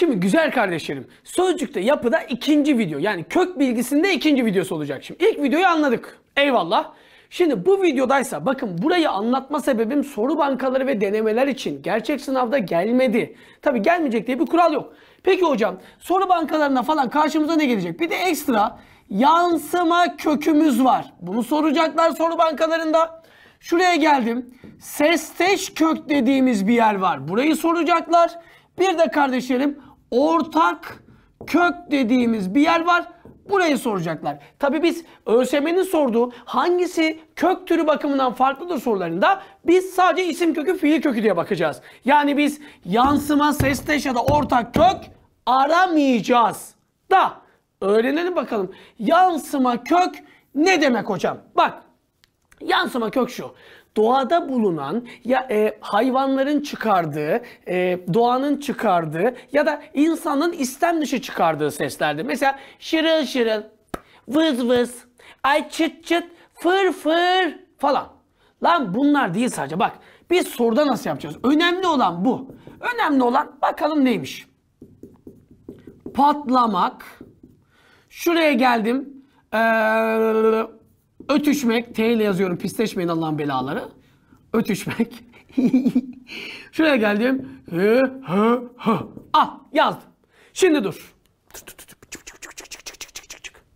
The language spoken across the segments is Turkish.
Şimdi güzel kardeşlerim sözcükte yapıda ikinci video yani kök bilgisinde ikinci videosu olacak şimdi. İlk videoyu anladık. Eyvallah. Şimdi bu videodaysa bakın burayı anlatma sebebim soru bankaları ve denemeler için gerçek sınavda gelmedi. Tabi gelmeyecek diye bir kural yok. Peki hocam soru bankalarına falan karşımıza ne gelecek? Bir de ekstra yansıma kökümüz var. Bunu soracaklar soru bankalarında. Şuraya geldim. Sesteş kök dediğimiz bir yer var. Burayı soracaklar. Bir de kardeşlerim ortak kök dediğimiz bir yer var. Burayı soracaklar. Tabi biz ÖSYM'nin sorduğu hangisi kök türü bakımından farklıdır sorularında biz sadece isim kökü fiil kökü diye bakacağız. Yani biz yansıma, sesteş ya da ortak kök aramayacağız. Da öğrenelim bakalım. Yansıma kök ne demek hocam? Bak yansıma kök şu doğada bulunan ya e, hayvanların çıkardığı, e, doğanın çıkardığı ya da insanın istem dışı çıkardığı seslerdi. Mesela şırıl şırıl, vız vız, ay çıt çıt, fır fır falan. Lan bunlar değil sadece bak. Biz soruda nasıl yapacağız? Önemli olan bu. Önemli olan bakalım neymiş. Patlamak. Şuraya geldim. Ee, Ötüşmek, T ile yazıyorum pisleşmeyin Allah'ın belaları. Ötüşmek. Şuraya geldim. Hı hı hı. Ah yazdım. Şimdi dur.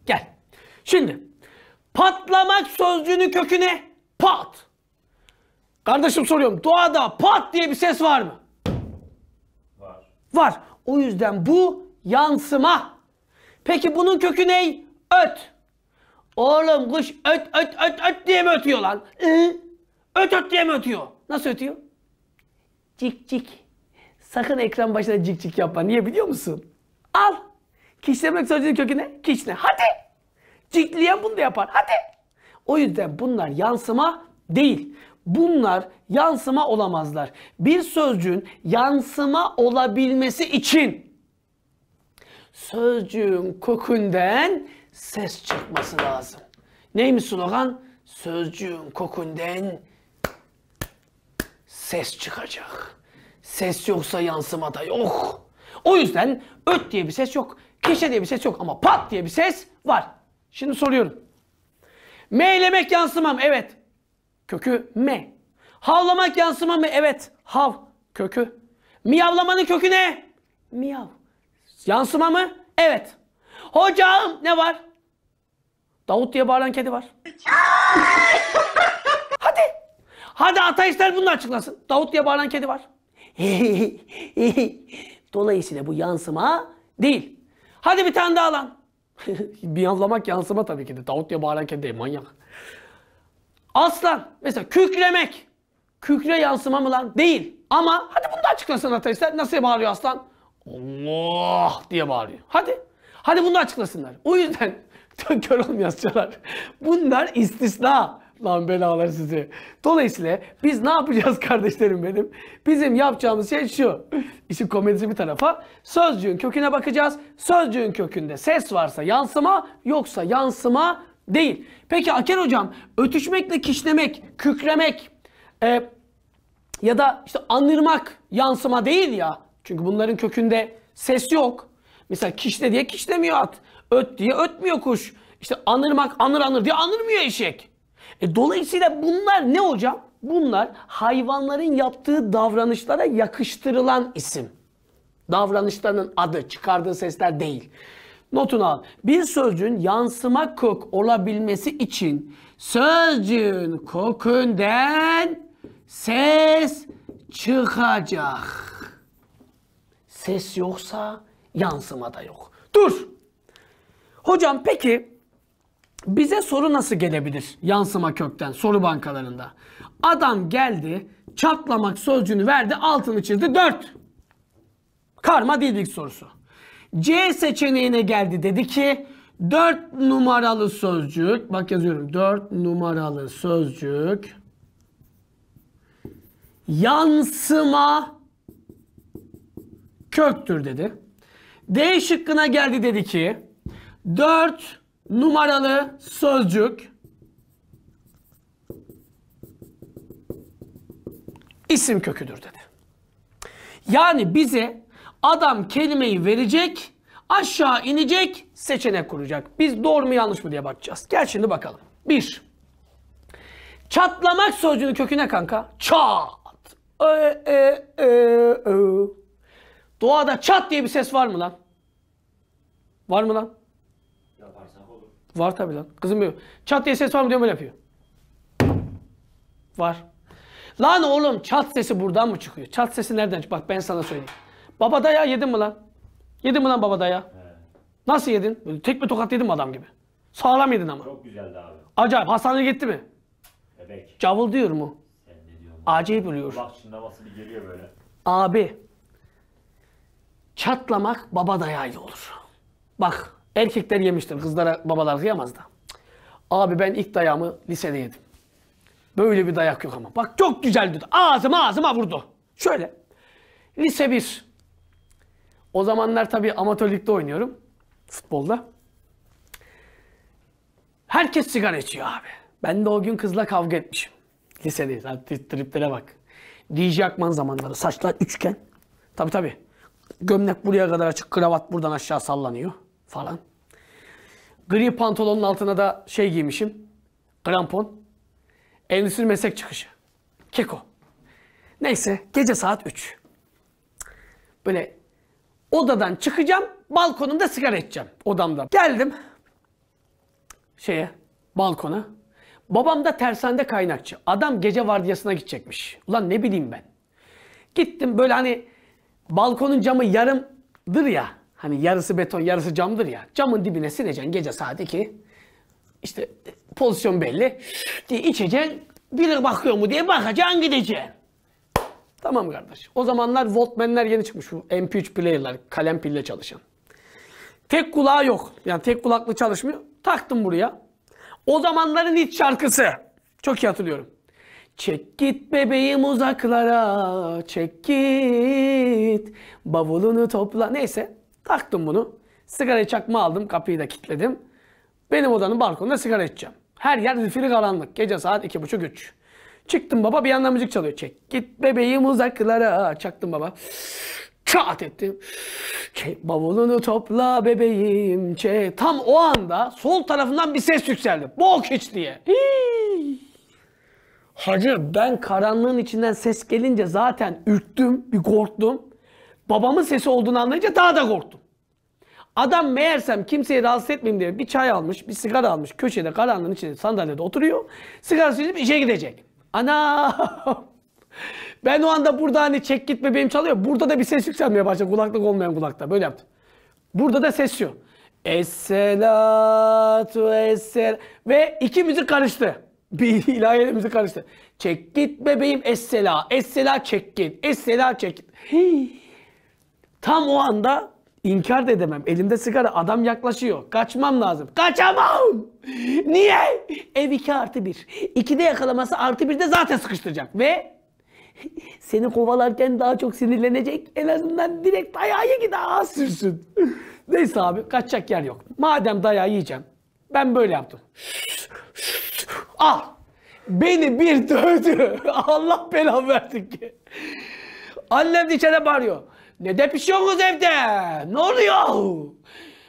Gel. Şimdi patlamak sözcüğünün kökü ne? Pat. Kardeşim soruyorum doğada pat diye bir ses var mı? Var. Var. O yüzden bu yansıma. Peki bunun kökü ne? Öt. Oğlum kuş öt öt öt öt diye mi ötüyor lan? Ee? Öt öt diye mi ötüyor? Nasıl ötüyor? Cik cik. Sakın ekran başına cik cik yapma. Niye biliyor musun? Al. Kişlemek sözcüğünün kökü ne? Kişne. Hadi. Cikleyen bunu da yapar. Hadi. O yüzden bunlar yansıma değil. Bunlar yansıma olamazlar. Bir sözcüğün yansıma olabilmesi için sözcüğün kökünden ses çıkması lazım. Neymiş slogan? Sözcüğün kokunden ses çıkacak. Ses yoksa yansıma yok. O yüzden öt diye bir ses yok. Keşe diye bir ses yok ama pat diye bir ses var. Şimdi soruyorum. Meylemek yansımam evet. Kökü me. Havlamak yansıma mı? Evet. Hav kökü. Miyavlamanın kökü ne? Miyav. Yansıma mı? Evet. Hocam ne var? Davut diye bağıran kedi var. Hadi. Hadi ateistler bunu açıklasın. Davut diye bağıran kedi var. Dolayısıyla bu yansıma değil. Hadi bir tane daha lan. bir anlamak yansıma tabii ki de. Davut diye bağıran kedi değil, manyak. Aslan. Mesela kükremek. Kükre yansıma mı lan? Değil. Ama hadi bunu da açıklasın ateistler. Nasıl bağırıyor aslan? Allah diye bağırıyor. Hadi. Hadi bunu açıklasınlar. O yüzden kör olmayacalar. Bunlar istisna. Lan belalar sizi. Dolayısıyla biz ne yapacağız kardeşlerim benim? Bizim yapacağımız şey şu. İşin komedisi bir tarafa. Sözcüğün köküne bakacağız. Sözcüğün kökünde ses varsa yansıma, yoksa yansıma değil. Peki Aker hocam ötüşmekle kişnemek, kükremek e, ya da işte anırmak yansıma değil ya. Çünkü bunların kökünde ses yok. Mesela kişne diye kişnemiyor at. Öt diye ötmüyor kuş. İşte anırmak anır anır diye anırmıyor eşek. E, dolayısıyla bunlar ne hocam? Bunlar hayvanların yaptığı davranışlara yakıştırılan isim. Davranışlarının adı, çıkardığı sesler değil. Notunu al. Bir sözcüğün yansıma kök olabilmesi için sözcüğün kokünden ses çıkacak. Ses yoksa yansıma da yok. Dur. Hocam peki bize soru nasıl gelebilir yansıma kökten soru bankalarında? Adam geldi çatlamak sözcüğünü verdi altını çizdi 4. Karma dildik sorusu. C seçeneğine geldi dedi ki 4 numaralı sözcük bak yazıyorum 4 numaralı sözcük yansıma köktür dedi. D şıkkına geldi dedi ki 4 numaralı sözcük isim köküdür dedi. Yani bize adam kelimeyi verecek, aşağı inecek, seçenek kuracak. Biz doğru mu yanlış mı diye bakacağız. Gel şimdi bakalım. 1. Çatlamak sözcüğünün kökü ne kanka? Çat. Ö, e, e, ö. Doğada çat diye bir ses var mı lan? Var mı lan? Yaparsak olur. Var tabii lan. Kızım diyor. Çat diye ses var mı diyor böyle yapıyor. Var. Lan oğlum çat sesi buradan mı çıkıyor? Çat sesi nereden çıkıyor? Bak ben sana söyleyeyim. Baba daya yedin mi lan? Yedin mi lan baba daya? He. Nasıl yedin? Böyle tek bir tokat yedin mi adam gibi? Sağlam yedin ama. Çok güzeldi abi. Acayip. Hastaneye gitti mi? Bebek. Cavıl diyor mu? Sen ne diyorsun? Acayip ölüyor. Bak şimdi nasıl bir geliyor böyle. Abi. Çatlamak baba dayağıyla olur. Bak erkekler yemiştir. Kızlara babalar kıyamaz da. Abi ben ilk dayağımı lisede yedim. Böyle bir dayak yok ama. Bak çok güzel dedi. Ağzıma ağzıma vurdu. Şöyle. Lise 1. O zamanlar tabii amatörlükte oynuyorum. Futbolda. Herkes sigara içiyor abi. Ben de o gün kızla kavga etmişim. Lisedeyiz. Triplere bak. DJ Akman zamanları. Saçlar üçgen. Tabi tabi. Gömlek buraya kadar açık, kravat buradan aşağı sallanıyor falan. Gri pantolonun altına da şey giymişim. Krampon. Endüstri meslek çıkışı. Keko. Neyse gece saat 3. Böyle odadan çıkacağım. Balkonumda sigara içeceğim odamda. Geldim şeye balkona. Babam da tersanede kaynakçı. Adam gece vardiyasına gidecekmiş. Ulan ne bileyim ben. Gittim böyle hani balkonun camı yarımdır ya. Hani yarısı beton yarısı camdır ya. Camın dibine sileceksin gece saat 2. İşte pozisyon belli. diye içeceksin. Biri bakıyor mu diye bakacaksın gideceksin. Tamam kardeş. O zamanlar Walkman'ler yeni çıkmış. Bu MP3 player'lar kalem pille çalışan. Tek kulağı yok. Yani tek kulaklı çalışmıyor. Taktım buraya. O zamanların hiç şarkısı. Çok iyi hatırlıyorum. Çek git bebeğim uzaklara, çek git. Bavulunu topla. Neyse taktım bunu. Sigara çakma aldım, kapıyı da kilitledim. Benim odanın balkonunda sigara içeceğim. Her yer zifiri karanlık. Gece saat iki buçuk üç. Çıktım baba bir yandan müzik çalıyor. Çek git bebeğim uzaklara. Çaktım baba. Çat ettim. Çek, bavulunu topla bebeğim. Çek. Tam o anda sol tarafından bir ses yükseldi. Bok iç diye. Hii. Hacı ben karanlığın içinden ses gelince zaten ürktüm, bir korktum. Babamın sesi olduğunu anlayınca daha da korktum. Adam meğersem kimseyi rahatsız etmeyeyim diye bir çay almış, bir sigara almış. Köşede karanlığın içinde sandalyede oturuyor. Sigarası içip işe gidecek. Ana! ben o anda burada hani çek gitme benim çalıyor. Burada da bir ses yükselmeye başladı. Kulaklık olmayan kulakta. Böyle yaptım. Burada da ses yok. Esselatu essel. Ve iki müzik karıştı. Bir ilahi elimizi karıştı. Çek git bebeğim essela. Essela çek git. Essela çek git. Tam o anda inkar da edemem. Elimde sigara adam yaklaşıyor. Kaçmam lazım. Kaçamam. Niye? Ev 2 artı 1. 2'de yakalaması artı 1'de zaten sıkıştıracak. Ve seni kovalarken daha çok sinirlenecek. En azından direkt dayağı gidi ağız sürsün. Neyse abi kaçacak yer yok. Madem dayağı yiyeceğim. Ben böyle yaptım. Al. Beni bir dövdü. Allah belamı versin ki. Annem de içeride bağırıyor. Ne depişiyorsunuz evde? Ne oluyor?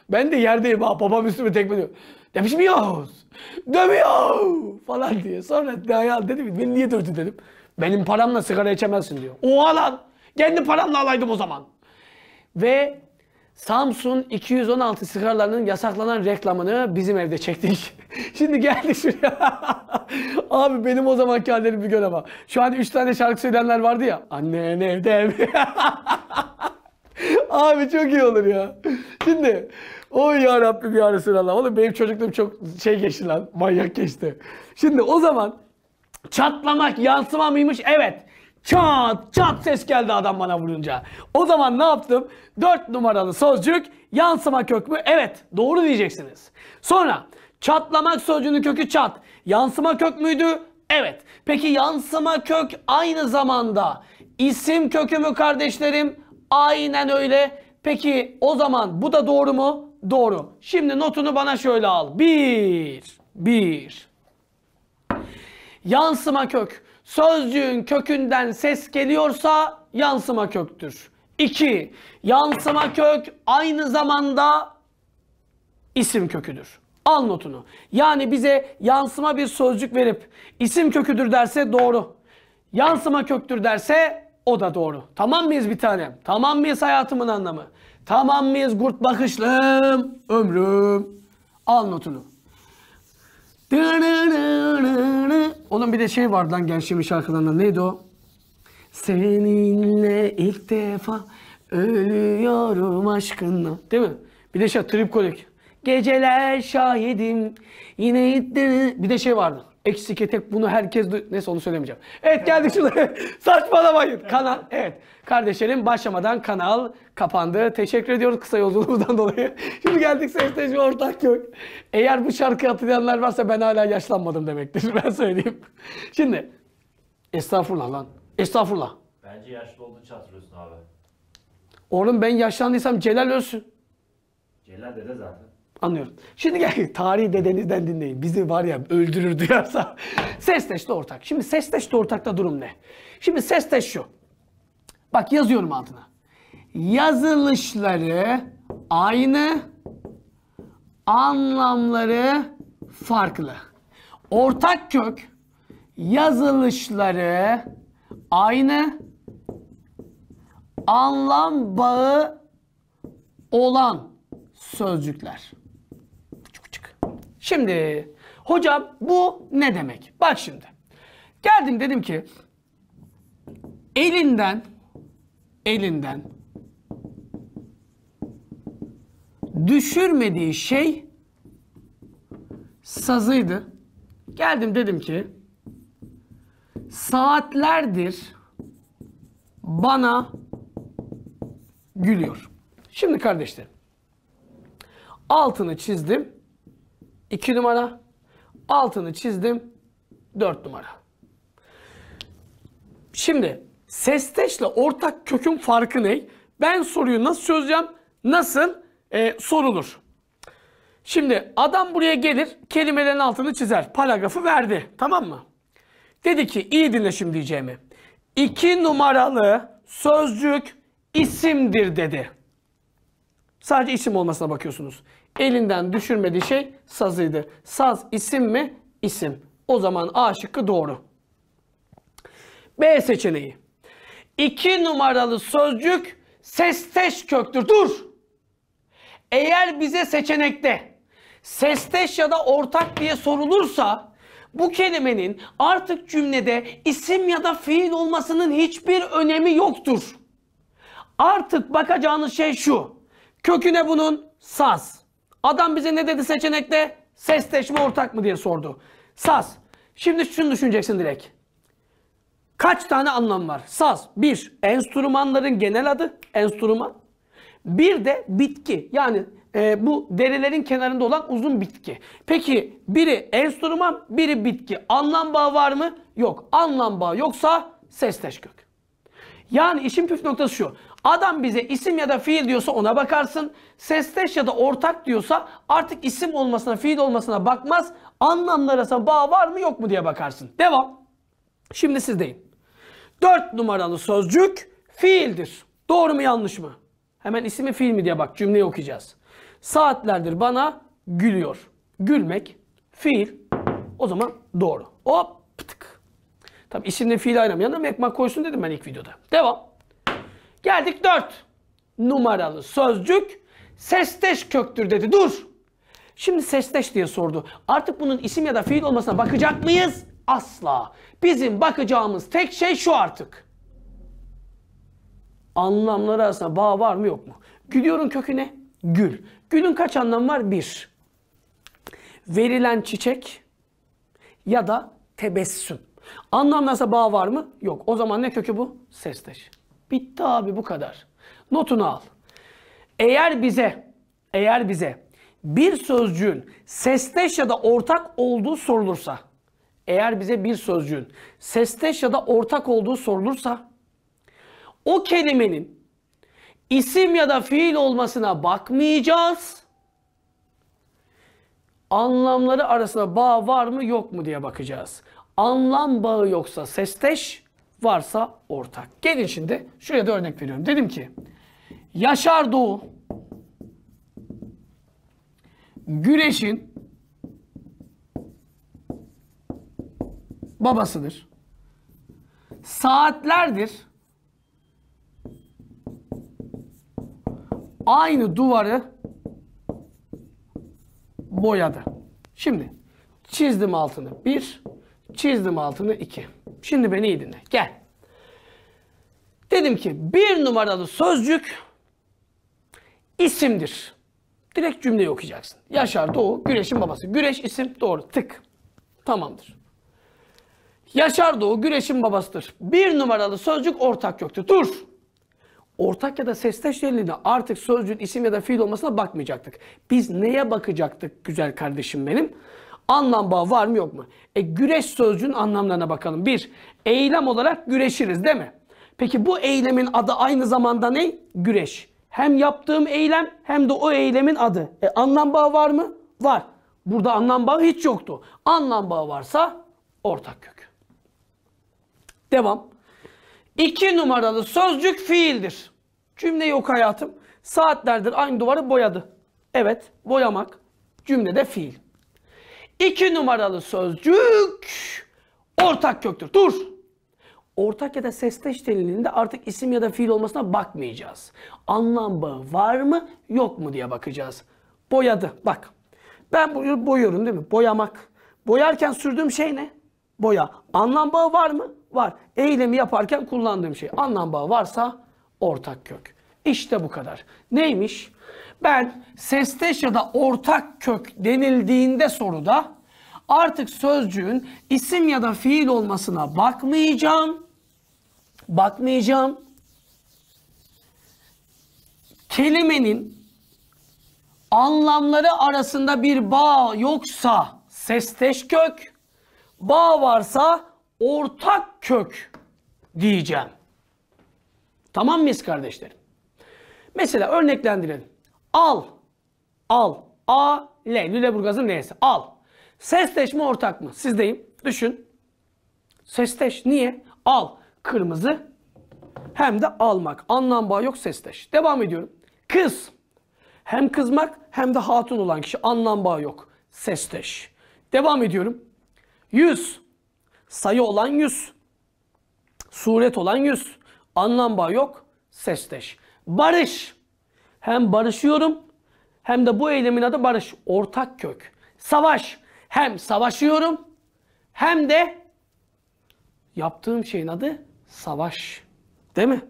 Ben de yerdeyim ha. Babam üstüme tekme diyor. Depişmiyoruz. Dövüyor falan diye. Sonra Dayal dedi beni niye dövdü dedim. Benim paramla sigara içemezsin diyor. O lan. Kendi paramla alaydım o zaman. Ve Samsun 216 sigarlarının yasaklanan reklamını bizim evde çektik. Şimdi geldi şuraya. Abi benim o zamanki hallerimi bir gör ama. Şu an 3 tane şarkı söyleyenler vardı ya. Anne ne evde ev. Abi çok iyi olur ya. Şimdi oy ya Rabbim ya Resulallah. Oğlum benim çocukluğum çok şey geçti lan. Manyak geçti. Şimdi o zaman çatlamak yansıma mıymış? Evet. Çat çat ses geldi adam bana vurunca. O zaman ne yaptım? 4 numaralı sözcük yansıma kök mü? Evet doğru diyeceksiniz. Sonra çatlamak sözcüğünün kökü çat. Yansıma kök müydü? Evet. Peki yansıma kök aynı zamanda isim kökü mü kardeşlerim? Aynen öyle. Peki o zaman bu da doğru mu? Doğru. Şimdi notunu bana şöyle al. Bir, bir. Yansıma kök Sözcüğün kökünden ses geliyorsa yansıma köktür. 2. Yansıma kök aynı zamanda isim köküdür. Al notunu. Yani bize yansıma bir sözcük verip isim köküdür derse doğru. Yansıma köktür derse o da doğru. Tamam mıyız bir tanem? Tamam mıyız hayatımın anlamı? Tamam mıyız gurt bakışlım? Ömrüm. Al notunu. Onun bir de şey vardı lan gençliğimin şarkılarında. Neydi o? Seninle ilk defa ölüyorum aşkınla. Değil mi? Bir de şey trip kolik. Geceler şahidim yine iddiğini. Bir de şey vardı. Eksik etek bunu herkes... Neyse onu söylemeyeceğim. Evet geldik şuraya. Saçmalamayın. Kanal. Evet. Kardeşlerim başlamadan kanal kapandı. Teşekkür ediyoruz kısa yolculuğumuzdan dolayı. Şimdi geldik Serteci Ortak yok Eğer bu şarkı hatırlayanlar varsa ben hala yaşlanmadım demektir. Ben söyleyeyim. Şimdi. Estağfurullah lan. Estağfurullah. Bence yaşlı olduğunu hatırlıyorsun abi. Oğlum ben yaşlandıysam Celal ölsün. Celal dede zaten. Anlıyorum. Şimdi gel tarihi dedenizden dinleyin. Bizi var ya öldürür duyarsa. Sesteş'te ortak. Şimdi Sesteş'te ortakta durum ne? Şimdi Sesteş şu. Bak yazıyorum altına. Yazılışları aynı, anlamları farklı. Ortak kök yazılışları aynı, anlam bağı olan sözcükler. Şimdi hocam bu ne demek? Bak şimdi. Geldim dedim ki elinden elinden düşürmediği şey sazıydı. Geldim dedim ki saatlerdir bana gülüyor. Şimdi kardeşlerim altını çizdim 2 numara. Altını çizdim 4 numara. Şimdi sesteşle ortak kökün farkı ne? Ben soruyu nasıl çözeceğim? Nasıl e, sorulur? Şimdi adam buraya gelir kelimelerin altını çizer. Paragrafı verdi tamam mı? Dedi ki iyi dinle şimdi diyeceğimi. İki numaralı sözcük isimdir dedi. Sadece isim olmasına bakıyorsunuz elinden düşürmediği şey sazıydı. Saz isim mi? İsim. O zaman A şıkkı doğru. B seçeneği. İki numaralı sözcük sesteş köktür. Dur! Eğer bize seçenekte sesteş ya da ortak diye sorulursa bu kelimenin artık cümlede isim ya da fiil olmasının hiçbir önemi yoktur. Artık bakacağınız şey şu. Köküne bunun saz. Adam bize ne dedi seçenekte? Sesleşme ortak mı diye sordu. Saz. Şimdi şunu düşüneceksin direkt. Kaç tane anlam var? Saz. Bir, enstrümanların genel adı. Enstrüman. Bir de bitki. Yani e, bu derelerin kenarında olan uzun bitki. Peki biri enstrüman, biri bitki. Anlam bağı var mı? Yok. Anlam bağı yoksa sesleş kök. Yani işin püf noktası şu. Adam bize isim ya da fiil diyorsa ona bakarsın. Sesteş ya da ortak diyorsa artık isim olmasına, fiil olmasına bakmaz. Anlamlar bağ var mı yok mu diye bakarsın. Devam. Şimdi sizdeyim. Dört numaralı sözcük fiildir. Doğru mu yanlış mı? Hemen ismi fiil mi diye bak cümleyi okuyacağız. Saatlerdir bana gülüyor. Gülmek fiil. O zaman doğru. Hop pıtık. Tabi isimle fiil ayrım. Yanına mekmak koysun dedim ben ilk videoda. Devam. Geldik dört numaralı sözcük sesteş köktür dedi. Dur. Şimdi sesteş diye sordu. Artık bunun isim ya da fiil olmasına bakacak mıyız? Asla. Bizim bakacağımız tek şey şu artık. Anlamları arasında bağ var mı yok mu? kökü ne Gül. Gülün kaç anlamı var? Bir. Verilen çiçek ya da tebessüm. Anlamlarsa bağ var mı? Yok. O zaman ne kökü bu? Sesteş. Bitti abi bu kadar. Notunu al. Eğer bize, eğer bize bir sözcüğün sesteş ya da ortak olduğu sorulursa, eğer bize bir sözcüğün sesteş ya da ortak olduğu sorulursa, o kelimenin isim ya da fiil olmasına bakmayacağız. Anlamları arasında bağ var mı yok mu diye bakacağız. Anlam bağı yoksa sesteş, varsa ortak. Gelin şimdi şuraya da örnek veriyorum. Dedim ki Yaşar Doğu Güreş'in babasıdır. Saatlerdir aynı duvarı boyadı. Şimdi çizdim altını 1, çizdim altını 2. Şimdi beni iyi dinle. Gel. Dedim ki bir numaralı sözcük isimdir. Direkt cümleyi okuyacaksın. Yaşar Doğu, Güreş'in babası. Güreş isim doğru. Tık. Tamamdır. Yaşar Doğu, Güreş'in babasıdır. Bir numaralı sözcük ortak yoktu. Dur. Ortak ya da sesteşlerliğine artık sözcük isim ya da fiil olmasına bakmayacaktık. Biz neye bakacaktık güzel kardeşim benim? Anlam bağı var mı yok mu? E güreş sözcüğün anlamlarına bakalım. Bir, eylem olarak güreşiriz değil mi? Peki bu eylemin adı aynı zamanda ne? Güreş. Hem yaptığım eylem hem de o eylemin adı. E anlam bağı var mı? Var. Burada anlam bağı hiç yoktu. Anlam bağı varsa ortak kök. Devam. İki numaralı sözcük fiildir. Cümle yok hayatım. Saatlerdir aynı duvarı boyadı. Evet boyamak cümlede fiil. İki numaralı sözcük ortak köktür. Dur. Ortak ya da sesteş telinde artık isim ya da fiil olmasına bakmayacağız. Anlam bağı var mı yok mu diye bakacağız. Boyadı. Bak. Ben boyuyorum değil mi? Boyamak. Boyarken sürdüğüm şey ne? Boya. Anlam bağı var mı? Var. Eylemi yaparken kullandığım şey. Anlam bağı varsa ortak kök. İşte bu kadar. Neymiş? Ben sesteş ya da ortak kök denildiğinde soruda artık sözcüğün isim ya da fiil olmasına bakmayacağım. Bakmayacağım. Kelimenin anlamları arasında bir bağ yoksa sesteş kök, bağ varsa ortak kök diyeceğim. Tamam mıyız kardeşlerim? Mesela örneklendirelim. Al. Al. A, L. Lüleburgaz'ın L'si. Al. Sesteş mi ortak mı? Sizdeyim. Düşün. Sesteş. Niye? Al. Kırmızı hem de almak. Anlam bağı yok sesteş. Devam ediyorum. Kız. Hem kızmak hem de hatun olan kişi. Anlam bağı yok. Sesteş. Devam ediyorum. Yüz. Sayı olan yüz. Suret olan yüz. Anlam bağı yok. Sesteş. Barış. Hem barışıyorum hem de bu eylemin adı barış. Ortak kök. Savaş. Hem savaşıyorum hem de yaptığım şeyin adı savaş. Değil mi?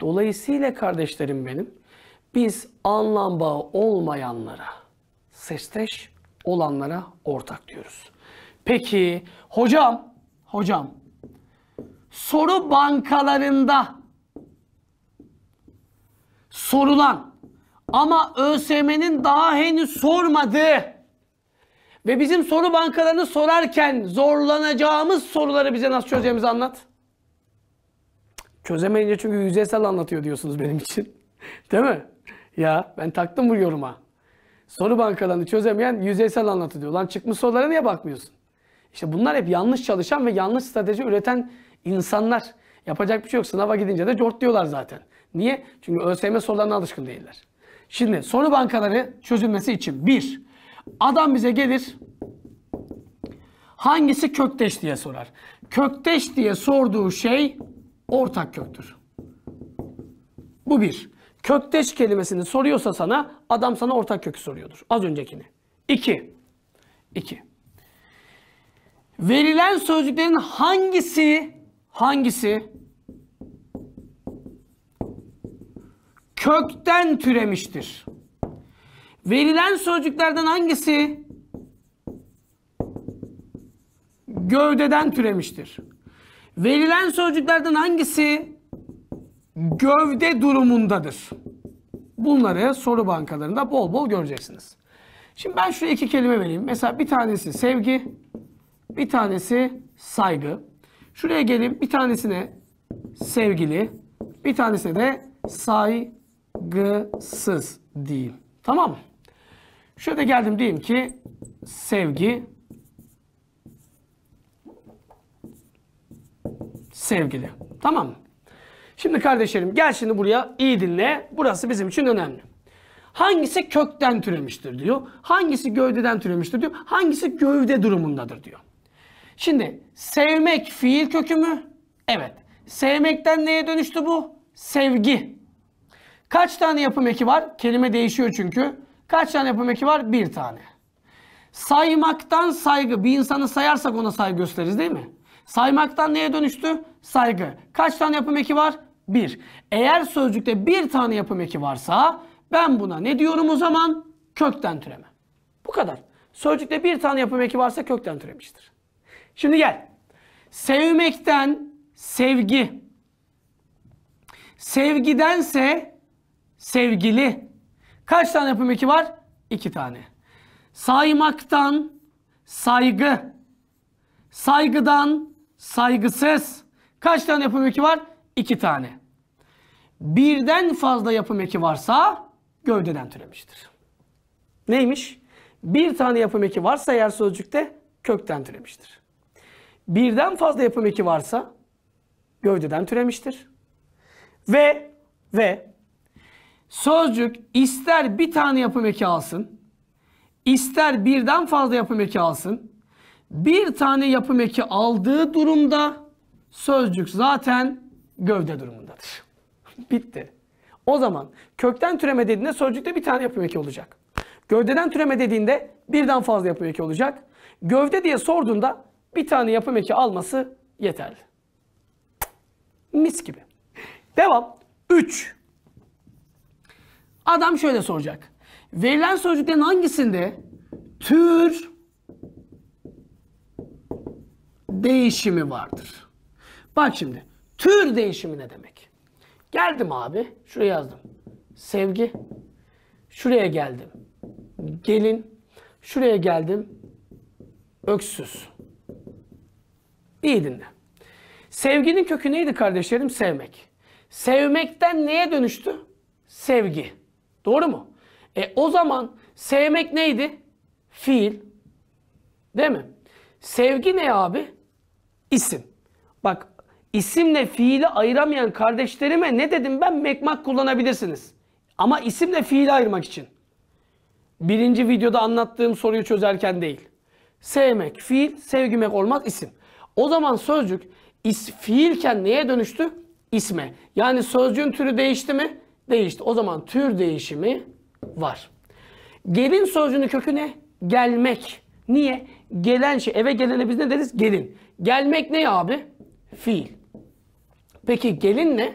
Dolayısıyla kardeşlerim benim biz anlam bağı olmayanlara sesteş olanlara ortak diyoruz. Peki hocam, hocam soru bankalarında sorulan ama ÖSM'nin daha henüz sormadığı ve bizim soru bankalarını sorarken zorlanacağımız soruları bize nasıl çözeceğimizi anlat. Çözemeyince çünkü yüzeysel anlatıyor diyorsunuz benim için. Değil mi? Ya ben taktım bu yoruma. Soru bankalarını çözemeyen yüzeysel anlatı diyor. Lan çıkmış sorulara niye bakmıyorsun? İşte bunlar hep yanlış çalışan ve yanlış strateji üreten insanlar. Yapacak bir şey yok. Sınava gidince de cort diyorlar zaten. Niye? Çünkü ÖSYM sorularına alışkın değiller. Şimdi soru bankaları çözülmesi için bir adam bize gelir hangisi kökteş diye sorar. Kökteş diye sorduğu şey ortak köktür. Bu bir. Kökteş kelimesini soruyorsa sana adam sana ortak kökü soruyordur. Az öncekini. İki. İki. Verilen sözcüklerin hangisi hangisi kökten türemiştir. Verilen sözcüklerden hangisi gövdeden türemiştir? Verilen sözcüklerden hangisi gövde durumundadır? Bunları soru bankalarında bol bol göreceksiniz. Şimdi ben şu iki kelime vereyim. Mesela bir tanesi sevgi, bir tanesi saygı. Şuraya gelin. bir tanesine sevgili, bir tanesine de saygı saygısız diyeyim. Tamam mı? Şöyle geldim diyeyim ki sevgi sevgili. Tamam mı? Şimdi kardeşlerim gel şimdi buraya iyi dinle. Burası bizim için önemli. Hangisi kökten türemiştir diyor. Hangisi gövdeden türemiştir diyor. Hangisi gövde durumundadır diyor. Şimdi sevmek fiil kökü mü? Evet. Sevmekten neye dönüştü bu? Sevgi. Kaç tane yapım eki var? Kelime değişiyor çünkü. Kaç tane yapım eki var? Bir tane. Saymaktan saygı. Bir insanı sayarsak ona saygı gösteririz değil mi? Saymaktan neye dönüştü? Saygı. Kaç tane yapım eki var? Bir. Eğer sözcükte bir tane yapım eki varsa ben buna ne diyorum o zaman? Kökten türeme. Bu kadar. Sözcükte bir tane yapım eki varsa kökten türemiştir. Şimdi gel. Sevmekten sevgi. Sevgidense sevgili. Kaç tane yapım eki var? İki tane. Saymaktan saygı. Saygıdan saygısız. Kaç tane yapım eki var? İki tane. Birden fazla yapım eki varsa gövdeden türemiştir. Neymiş? Bir tane yapım eki varsa eğer sözcükte kökten türemiştir. Birden fazla yapım eki varsa gövdeden türemiştir. Ve ve Sözcük ister bir tane yapım eki alsın, ister birden fazla yapım eki alsın. Bir tane yapım eki aldığı durumda sözcük zaten gövde durumundadır. Bitti. O zaman kökten türeme dediğinde sözcükte bir tane yapım eki olacak. Gövdeden türeme dediğinde birden fazla yapım eki olacak. Gövde diye sorduğunda bir tane yapım eki alması yeterli. Mis gibi. Devam. 3. Adam şöyle soracak. Verilen sözcüklerin hangisinde tür değişimi vardır? Bak şimdi. Tür değişimi ne demek? Geldim abi. Şuraya yazdım. Sevgi. Şuraya geldim. Gelin. Şuraya geldim. Öksüz. İyi dinle. Sevginin kökü neydi kardeşlerim? Sevmek. Sevmekten neye dönüştü? Sevgi. Doğru mu? E o zaman sevmek neydi? Fiil. Değil mi? Sevgi ne abi? İsim. Bak isimle fiili ayıramayan kardeşlerime ne dedim ben? Mekmak kullanabilirsiniz. Ama isimle fiili ayırmak için. Birinci videoda anlattığım soruyu çözerken değil. Sevmek fiil, sevgimek olmaz isim. O zaman sözcük is, fiilken neye dönüştü? İsme. Yani sözcüğün türü değişti mi? değişti. O zaman tür değişimi var. Gelin sözcüğünün kökü ne? Gelmek. Niye? Gelen şey. Eve gelene biz ne deriz? Gelin. Gelmek ne abi? Fiil. Peki gelin ne?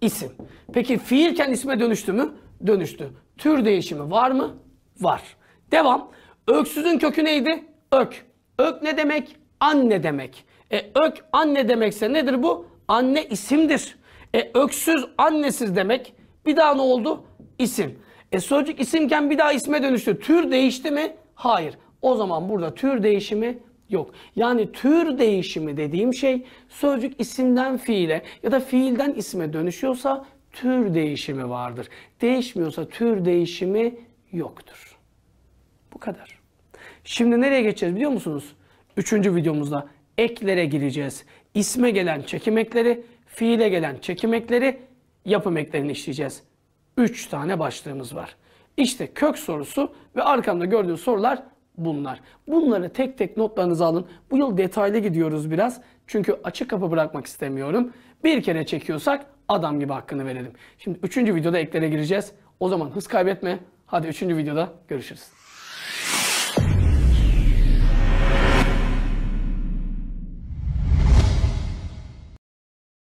İsim. Peki fiilken isme dönüştü mü? Dönüştü. Tür değişimi var mı? Var. Devam. Öksüzün kökü neydi? Ök. Ök ne demek? Anne demek. E ök anne demekse nedir bu? Anne isimdir. E öksüz annesiz demek. Bir daha ne oldu? İsim. E sözcük isimken bir daha isme dönüştü. Tür değişti mi? Hayır. O zaman burada tür değişimi yok. Yani tür değişimi dediğim şey sözcük isimden fiile ya da fiilden isme dönüşüyorsa tür değişimi vardır. Değişmiyorsa tür değişimi yoktur. Bu kadar. Şimdi nereye geçeceğiz biliyor musunuz? Üçüncü videomuzda eklere gireceğiz. İsme gelen çekim ekleri, fiile gelen çekim ekleri yapım eklerini işleyeceğiz. 3 tane başlığımız var. İşte kök sorusu ve arkamda gördüğünüz sorular bunlar. Bunları tek tek notlarınızı alın. Bu yıl detaylı gidiyoruz biraz. Çünkü açık kapı bırakmak istemiyorum. Bir kere çekiyorsak adam gibi hakkını verelim. Şimdi 3. videoda eklere gireceğiz. O zaman hız kaybetme. Hadi 3. videoda görüşürüz.